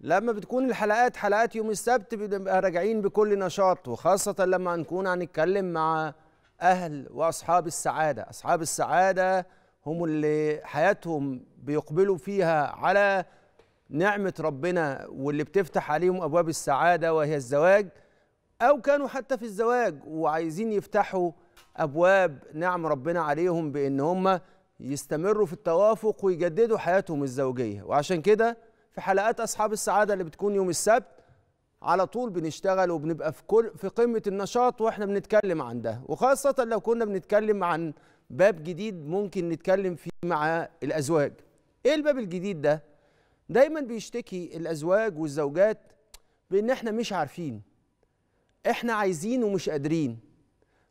لما بتكون الحلقات حلقات يوم السبت بنبقى راجعين بكل نشاط وخاصة لما نكون هنتكلم مع أهل وأصحاب السعادة أصحاب السعادة هم اللي حياتهم بيقبلوا فيها على نعمة ربنا واللي بتفتح عليهم أبواب السعادة وهي الزواج أو كانوا حتى في الزواج وعايزين يفتحوا أبواب نعم ربنا عليهم بإن هم يستمروا في التوافق ويجددوا حياتهم الزوجية وعشان كده في حلقات اصحاب السعاده اللي بتكون يوم السبت على طول بنشتغل وبنبقى في كل في قمه النشاط واحنا بنتكلم عن ده وخاصه لو كنا بنتكلم عن باب جديد ممكن نتكلم فيه مع الازواج ايه الباب الجديد ده دايما بيشتكي الازواج والزوجات بان احنا مش عارفين احنا عايزين ومش قادرين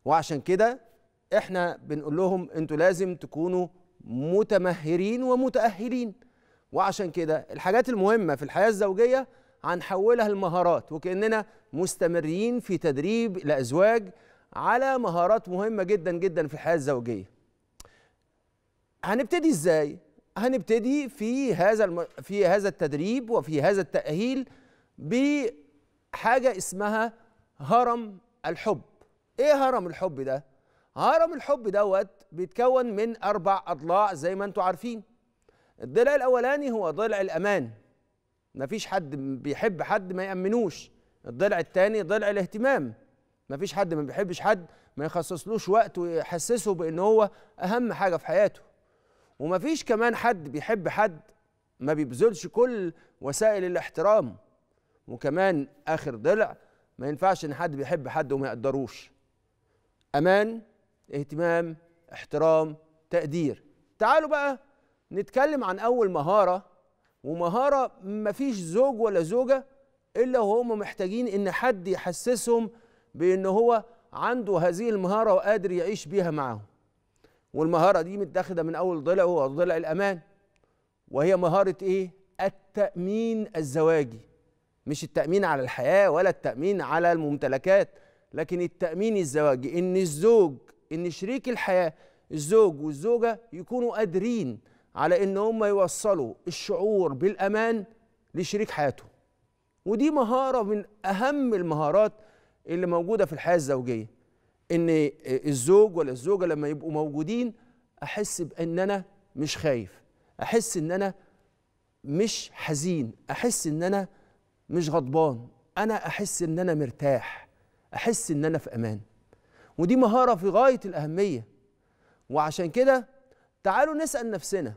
وعشان كده احنا بنقول لهم انتوا لازم تكونوا متمهرين ومتاهلين وعشان كده الحاجات المهمة في الحياة الزوجية هنحولها لمهارات وكأننا مستمرين في تدريب الأزواج على مهارات مهمة جدا جدا في الحياة الزوجية هنبتدي ازاي؟ هنبتدي في هذا الم... في هذا التدريب وفي هذا التأهيل بحاجة اسمها هرم الحب. ايه هرم الحب ده؟ هرم الحب دوت بيتكون من أربع أضلاع زي ما انتم عارفين. الضلع الاولاني هو ضلع الامان مفيش حد بيحب حد ما يامنوش الضلع الثاني ضلع الاهتمام مفيش حد ما بيحبش حد ما يخصصلوش وقت ويحسسه بان هو اهم حاجه في حياته ومفيش كمان حد بيحب حد ما بيبذلش كل وسائل الاحترام وكمان اخر ضلع ما ينفعش ان حد بيحب حد وما يقدروش امان اهتمام احترام تقدير تعالوا بقى نتكلم عن اول مهاره ومهاره مفيش زوج ولا زوجه الا وهم محتاجين ان حد يحسسهم بان هو عنده هذه المهاره وقادر يعيش بيها معاهم والمهاره دي متاخده من اول ضلع وهو ضلع الامان وهي مهاره ايه التامين الزواجي مش التامين على الحياه ولا التامين على الممتلكات لكن التامين الزواجي ان الزوج ان شريك الحياه الزوج والزوجه يكونوا قادرين على ان هم يوصلوا الشعور بالامان لشريك حياتهم ودي مهاره من اهم المهارات اللي موجوده في الحياه الزوجيه ان الزوج ولا الزوجه لما يبقوا موجودين احس بان انا مش خايف احس ان انا مش حزين احس ان انا مش غضبان انا احس ان انا مرتاح احس ان انا في امان ودي مهاره في غايه الاهميه وعشان كده تعالوا نسال نفسنا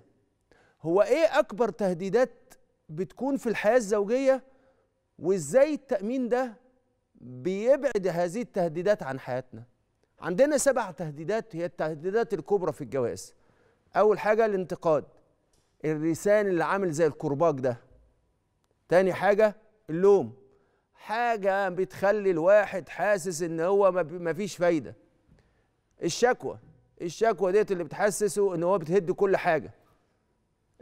هو ايه اكبر تهديدات بتكون في الحياه الزوجيه وازاي التامين ده بيبعد هذه التهديدات عن حياتنا عندنا سبع تهديدات هي التهديدات الكبرى في الجواز اول حاجه الانتقاد اللسان اللي عامل زي الكرباج ده تاني حاجه اللوم حاجه بتخلي الواحد حاسس ان هو مفيش فايده الشكوى الشكوى ديت اللي بتحسسه ان هو بتهد كل حاجه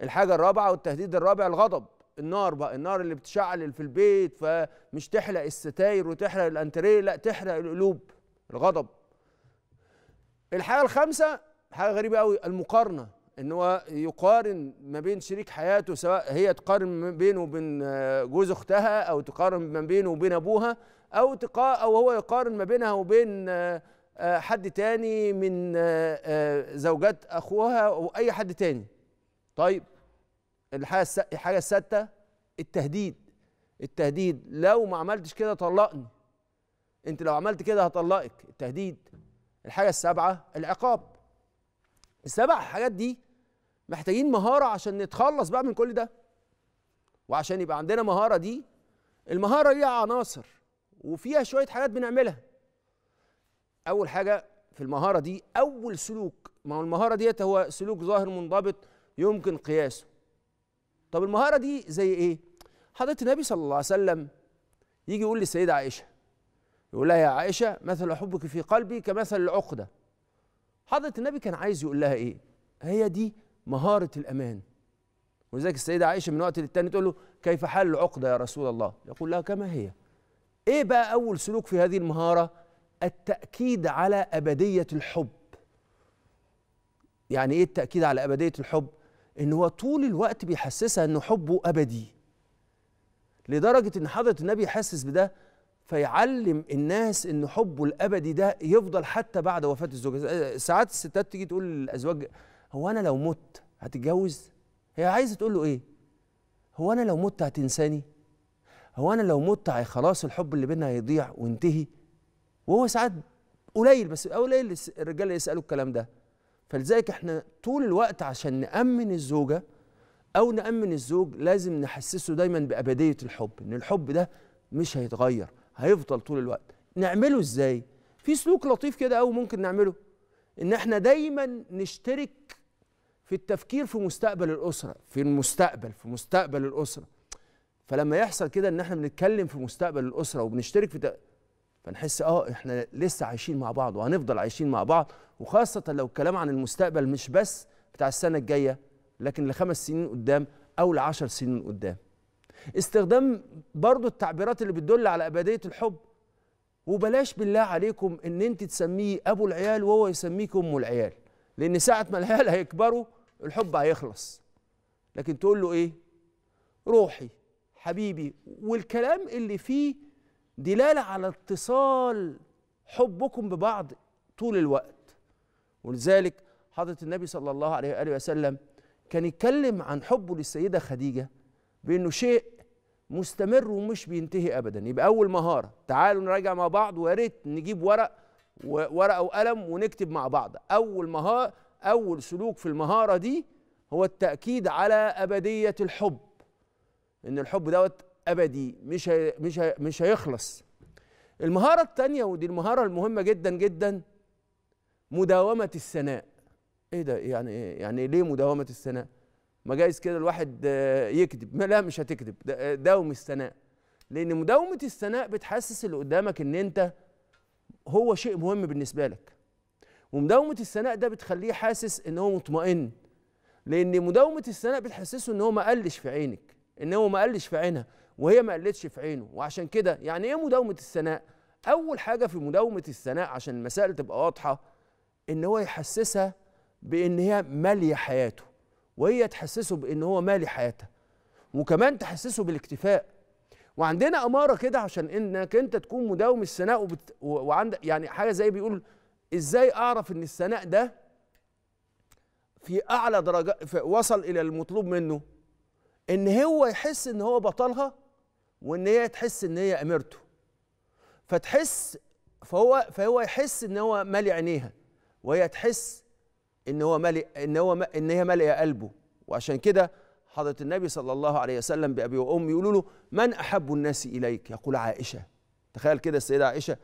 الحاجه الرابعه والتهديد الرابع الغضب النار بقى النار اللي بتشعل في البيت فمش تحرق الستاير وتحرق الانتريه لا تحرق القلوب الغضب الحاجه الخامسه حاجه غريبه قوي المقارنه ان هو يقارن ما بين شريك حياته سواء هي تقارن ما بينه وبين آه، جوز اختها او تقارن ما بينه وبين ابوها او تقا او هو يقارن ما بينها وبين آه، آه، حد تاني من زوجات اخوها او اي حد تاني طيب الحاجه الحاجه السادسه التهديد التهديد لو ما عملتش كده طلقني انت لو عملت كده هطلقك التهديد الحاجه السابعه العقاب السبع حاجات دي محتاجين مهاره عشان نتخلص بقى من كل ده وعشان يبقى عندنا مهاره دي المهاره ليها عناصر وفيها شويه حاجات بنعملها اول حاجه في المهاره دي اول سلوك ما هو المهاره ديت هو سلوك ظاهر منضبط يمكن قياسه طب المهارة دي زي إيه؟ حضرة النبي صلى الله عليه وسلم يجي يقول للسيدة عائشة يقول لها يا عائشة مثل حبك في قلبي كمثل العقدة حضرة النبي كان عايز يقول لها إيه؟ هي دي مهارة الأمان ولذلك السيدة عائشة من وقت للتاني تقول له كيف حال العقدة يا رسول الله؟ يقول لها كما هي إيه بقى أول سلوك في هذه المهارة؟ التأكيد على أبدية الحب يعني إيه التأكيد على أبدية الحب؟ ان هو طول الوقت بيحسسها ان حبه ابدي لدرجه ان حضره النبي حاسس بده فيعلم الناس ان حبه الابدي ده يفضل حتى بعد وفاه الزوجه ساعات الستات تيجي تقول للازواج هو انا لو مت هتتجوز هي عايزه تقول له ايه هو انا لو مت هتنساني هو انا لو مت خلاص الحب اللي بينا هيضيع وانتهي وهو ساعات قليل بس قليل الرجاله يسالوا الكلام ده فلذلك احنا طول الوقت عشان نأمن الزوجة أو نأمن الزوج لازم نحسسه دايما بأبدية الحب إن الحب ده مش هيتغير هيفضل طول الوقت نعمله إزاي؟ في سلوك لطيف كده أو ممكن نعمله إن احنا دايما نشترك في التفكير في مستقبل الأسرة في المستقبل في مستقبل الأسرة فلما يحصل كده إن احنا بنتكلم في مستقبل الأسرة وبنشترك في فنحس اه احنا لسه عايشين مع بعض وهنفضل عايشين مع بعض وخاصه لو الكلام عن المستقبل مش بس بتاع السنه الجايه لكن لخمس سنين قدام او لعشر سنين قدام استخدام برضو التعبيرات اللي بتدل على ابديه الحب وبلاش بالله عليكم ان انت تسميه ابو العيال وهو يسميك ام العيال لان ساعه ما العيال هيكبروا الحب هيخلص لكن تقول له ايه روحي حبيبي والكلام اللي فيه دلاله على اتصال حبكم ببعض طول الوقت ولذلك حضره النبي صلى الله عليه واله وسلم كان يتكلم عن حبه للسيده خديجه بانه شيء مستمر ومش بينتهي ابدا يبقى اول مهاره تعالوا نراجع مع بعض ويا ريت نجيب ورق ورقه وقلم ونكتب مع بعض اول مهاره اول سلوك في المهاره دي هو التاكيد على ابديه الحب ان الحب دوت ابدي مش هي مش هي مش هيخلص المهاره الثانيه ودي المهاره المهمه جدا جدا مداومه الثناء ايه ده يعني إيه؟ يعني ليه مداومه الثناء ما جايز كده الواحد آه، يكذب لا مش هتكذب داوم آه، الثناء لان مداومه الثناء بتحسس اللي قدامك ان انت هو شيء مهم بالنسبه لك ومداومه الثناء ده بتخليه حاسس ان هو مطمئن لان مداومه الثناء بتحسسه ان هو ما قلش في عينك ان هو ما قلش في عينها وهي ما قلتش في عينه وعشان كده يعني ايه مداومه الثناء اول حاجه في مداومه الثناء عشان المسائل تبقى واضحه ان هو يحسسها بان هي ماليه حياته وهي تحسسه بان هو مالي حياتها وكمان تحسسه بالاكتفاء وعندنا اماره كده عشان انك انت تكون مداوم الثناء وبت... وعندك يعني حاجه زي بيقول ازاي اعرف ان الثناء ده في اعلى درجه وصل الى المطلوب منه ان هو يحس ان هو بطلها وان هي تحس ان هي اميرته فتحس فهو فهو يحس ان هو مالي عينيها وهي تحس ان هو مالي ان هو ان هي ماليه قلبه وعشان كده حضره النبي صلى الله عليه وسلم بابي وامي يقولوا له من احب الناس اليك يقول عائشه تخيل كده السيده عائشه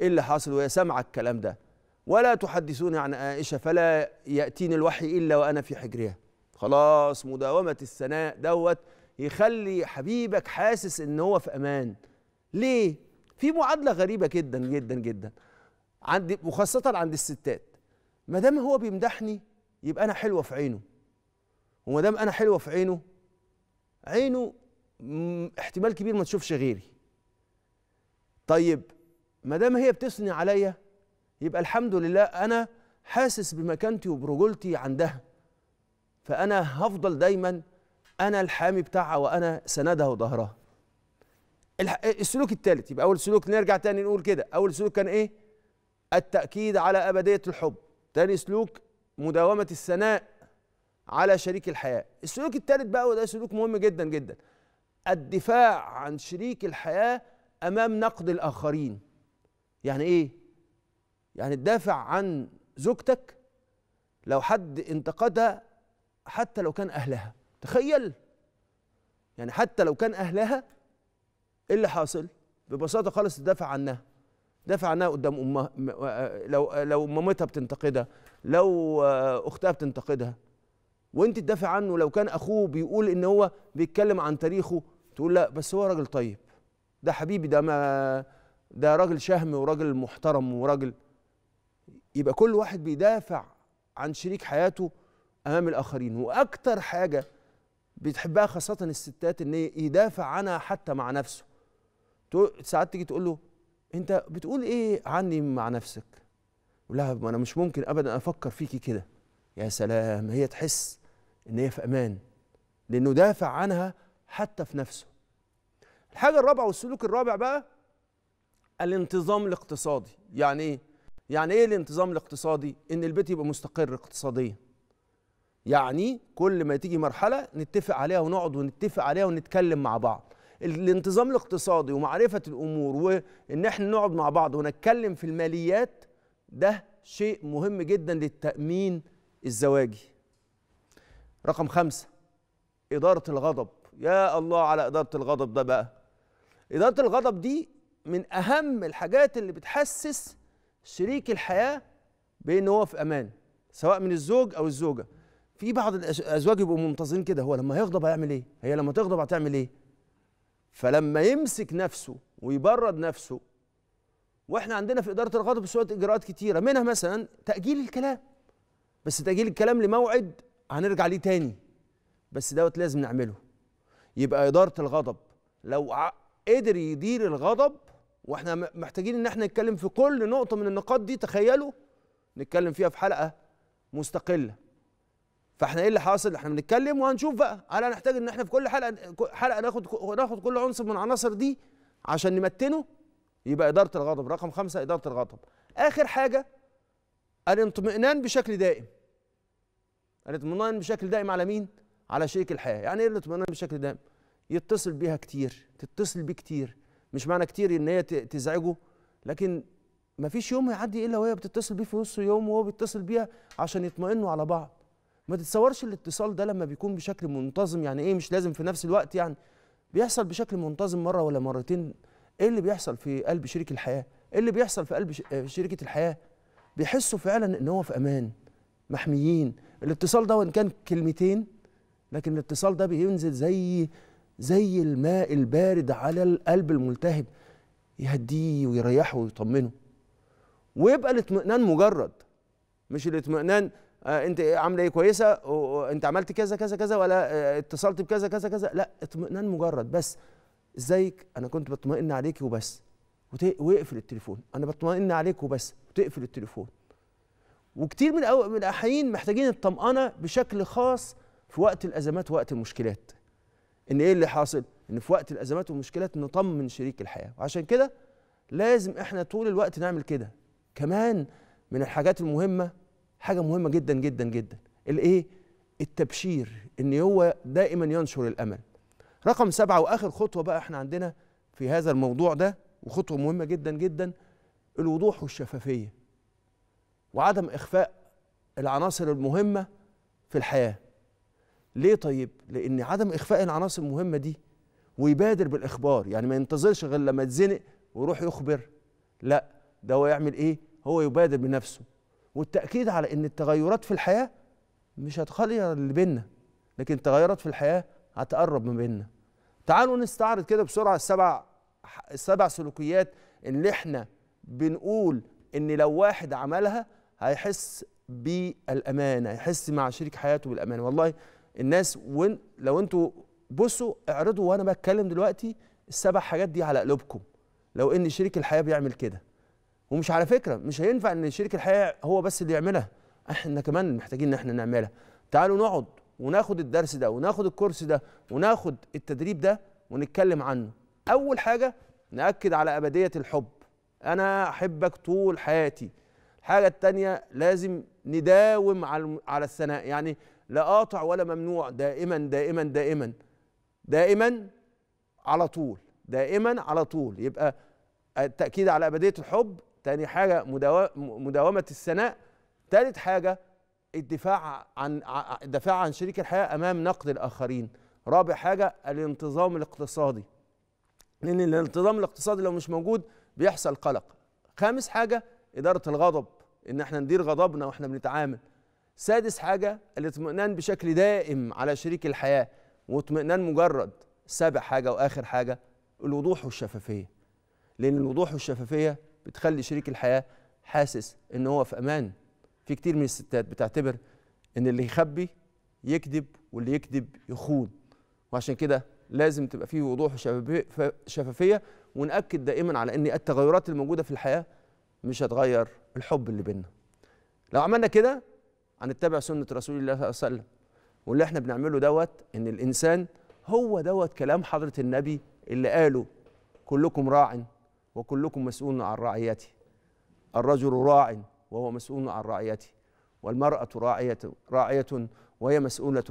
ايه اللي حاصل وهي سامعه الكلام ده ولا تحدثوني عن عائشه فلا ياتيني الوحي الا وانا في حجرها خلاص مداومه الثناء دوت يخلي حبيبك حاسس ان هو في امان ليه في معادله غريبه جدا جدا جدا عند وخاصه عند الستات ما دام هو بيمدحني يبقى انا حلوه في عينه وما دام انا حلوه في عينه عينه احتمال كبير ما تشوفش غيري طيب ما دام هي بتثني عليا يبقى الحمد لله انا حاسس بمكانتي وبرجولتي عندها فانا هفضل دايما انا الحامي بتاعها وانا سندها وظهرها السلوك الثالث يبقى اول سلوك نرجع تاني نقول كده اول سلوك كان ايه التاكيد على ابديه الحب تاني سلوك مداومه الثناء على شريك الحياه السلوك الثالث بقى وده سلوك مهم جدا جدا الدفاع عن شريك الحياه امام نقد الاخرين يعني ايه يعني تدافع عن زوجتك لو حد انتقدها حتى لو كان اهلها تخيل يعني حتى لو كان اهلها ايه اللي حاصل ببساطه خالص تدافع عنها دافع عنها قدام امها آه، آه، لو آه، لو مامتها بتنتقدها لو اختها بتنتقدها وانت تدافع عنه لو كان اخوه بيقول ان هو بيتكلم عن تاريخه تقول لا بس هو راجل طيب ده حبيبي ده ما ده راجل شهم وراجل محترم وراجل يبقى كل واحد بيدافع عن شريك حياته امام الاخرين واكتر حاجه بتحبها خاصه الستات ان يدافع عنها حتى مع نفسه ساعات تيجي تقول له انت بتقول ايه عني مع نفسك يقول لها انا مش ممكن ابدا افكر فيكي كده يا سلام هي تحس ان هي في امان لانه دافع عنها حتى في نفسه الحاجه الرابعه والسلوك الرابع بقى الانتظام الاقتصادي يعني ايه يعني ايه الانتظام الاقتصادي ان البيت يبقى مستقر اقتصاديا يعني كل ما تيجي مرحله نتفق عليها ونقعد ونتفق عليها ونتكلم مع بعض الانتظام الاقتصادي ومعرفه الامور وان احنا نقعد مع بعض ونتكلم في الماليات ده شيء مهم جدا للتامين الزواجي رقم خمسة إدارة الغضب يا الله على إدارة الغضب ده بقى إدارة الغضب دي من أهم الحاجات اللي بتحسس شريك الحياة بأنه هو في أمان سواء من الزوج أو الزوجة في بعض الازواج يبقوا منتظرين كده هو لما هيغضب هيعمل ايه هي لما تغضب هتعمل ايه فلما يمسك نفسه ويبرد نفسه واحنا عندنا في اداره الغضب شويه اجراءات كتيره منها مثلا تاجيل الكلام بس تاجيل الكلام لموعد هنرجع ليه تاني بس دوت لازم نعمله يبقى اداره الغضب لو قدر يدير الغضب واحنا محتاجين ان احنا نتكلم في كل نقطه من النقاط دي تخيلوا نتكلم فيها في حلقه مستقله فاحنا ايه اللي حاصل احنا بنتكلم وهنشوف بقى هل هنحتاج ان احنا في كل حلقه حلقه ناخد ناخد كل عنصر من العناصر دي عشان نمتنه يبقى اداره الغضب رقم خمسة اداره الغضب اخر حاجه الاطمئنان بشكل دائم الاطمئنان بشكل دائم على مين على شريك الحياه يعني ايه الاطمئنان بشكل دائم يتصل بيها كتير تتصل بيه كتير مش معنى كتير ان هي تزعجه لكن ما فيش يوم يعدي الا وهي بتتصل بيه في نص يوم وهو بيتصل بيها عشان يطمئنوا على بعض ما تتصورش الاتصال ده لما بيكون بشكل منتظم يعني ايه مش لازم في نفس الوقت يعني بيحصل بشكل منتظم مره ولا مرتين ايه اللي بيحصل في قلب شريك الحياه ايه اللي بيحصل في قلب آه، شريكه الحياه بيحسوا فعلا ان هو في امان محميين الاتصال ده وان كان كلمتين لكن الاتصال ده بينزل زي زي الماء البارد على القلب الملتهب يهديه ويريحه ويطمنه ويبقى الاطمئنان مجرد مش الاطمئنان آه، انت عامله ايه كويسه انت عملت كذا كذا كذا ولا آه، اتصلت بكذا كذا كذا لا اطمئنان مجرد بس ازيك انا كنت بطمئن عليكي وبس ويقفل التليفون انا بطمئن عليك وبس وتقفل التليفون وكتير من من الاحيان محتاجين الطمانه بشكل خاص في وقت الازمات ووقت المشكلات ان ايه اللي حاصل ان في وقت الازمات والمشكلات نطمن شريك الحياه وعشان كده لازم احنا طول الوقت نعمل كده كمان من الحاجات المهمه حاجه مهمه جدا جدا جدا الايه التبشير ان هو دائما ينشر الامل رقم سبعة واخر خطوه بقى احنا عندنا في هذا الموضوع ده وخطوه مهمه جدا جدا الوضوح والشفافيه وعدم اخفاء العناصر المهمه في الحياه ليه طيب لان عدم اخفاء العناصر المهمه دي ويبادر بالاخبار يعني ما ينتظرش غير لما يتزنق ويروح يخبر لا ده هو يعمل ايه هو يبادر بنفسه والتاكيد على ان التغيرات في الحياه مش هتخلي اللي بينا لكن التغيرات في الحياه هتقرب من بينا تعالوا نستعرض كده بسرعه السبع السبع سلوكيات اللي احنا بنقول ان لو واحد عملها هيحس بالامان هيحس مع شريك حياته بالامان والله الناس وين لو انتوا بصوا اعرضوا وانا بتكلم دلوقتي السبع حاجات دي على قلوبكم لو ان شريك الحياه بيعمل كده ومش على فكره مش هينفع ان شريك الحياه هو بس اللي يعملها احنا كمان محتاجين ان احنا نعملها تعالوا نقعد وناخد الدرس ده وناخد الكورس ده وناخد التدريب ده ونتكلم عنه اول حاجه ناكد على ابديه الحب انا احبك طول حياتي الحاجه الثانيه لازم نداوم على على الثناء يعني لا قاطع ولا ممنوع دائما دائما دائما دائما على طول دائما على طول يبقى التاكيد على ابديه الحب تاني حاجه مداومه الثناء تالت حاجه الدفاع عن الدفاع عن شريك الحياه امام نقد الاخرين رابع حاجه الانتظام الاقتصادي لان الانتظام الاقتصادي لو مش موجود بيحصل قلق خامس حاجه اداره الغضب ان احنا ندير غضبنا واحنا بنتعامل سادس حاجه الاطمئنان بشكل دائم على شريك الحياه واطمئنان مجرد سابع حاجه واخر حاجه الوضوح والشفافيه لان الوضوح والشفافيه بتخلي شريك الحياه حاسس ان هو في امان في كتير من الستات بتعتبر ان اللي يخبي يكذب واللي يكذب يخون وعشان كده لازم تبقى فيه وضوح وشفافيه ونأكد دائما على ان التغيرات الموجوده في الحياه مش هتغير الحب اللي بينا لو عملنا كده هنتبع سنه رسول الله صلى الله عليه وسلم واللي احنا بنعمله دوت ان الانسان هو دوت كلام حضره النبي اللي قاله كلكم راع وكلكم مسؤول عن رعيته الرجل راع وهو مسؤول عن رعيته والمرأة راعية راعية وهي مسؤولة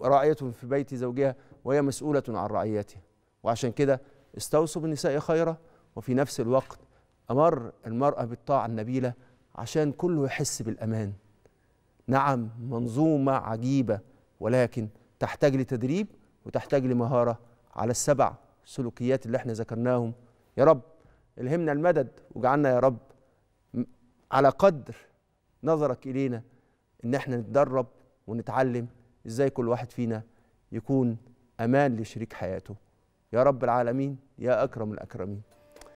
راعية في بيت زوجها وهي مسؤولة عن رعيتها وعشان كده استوصوا بالنساء خيرا وفي نفس الوقت أمر المرأة بالطاعة النبيلة عشان كله يحس بالأمان نعم منظومة عجيبة ولكن تحتاج لتدريب وتحتاج لمهارة على السبع سلوكيات اللي احنا ذكرناهم يا رب الهمنا المدد وجعلنا يا رب على قدر نظرك إلينا إن احنا نتدرب ونتعلم إزاي كل واحد فينا يكون أمان لشريك حياته يا رب العالمين يا أكرم الأكرمين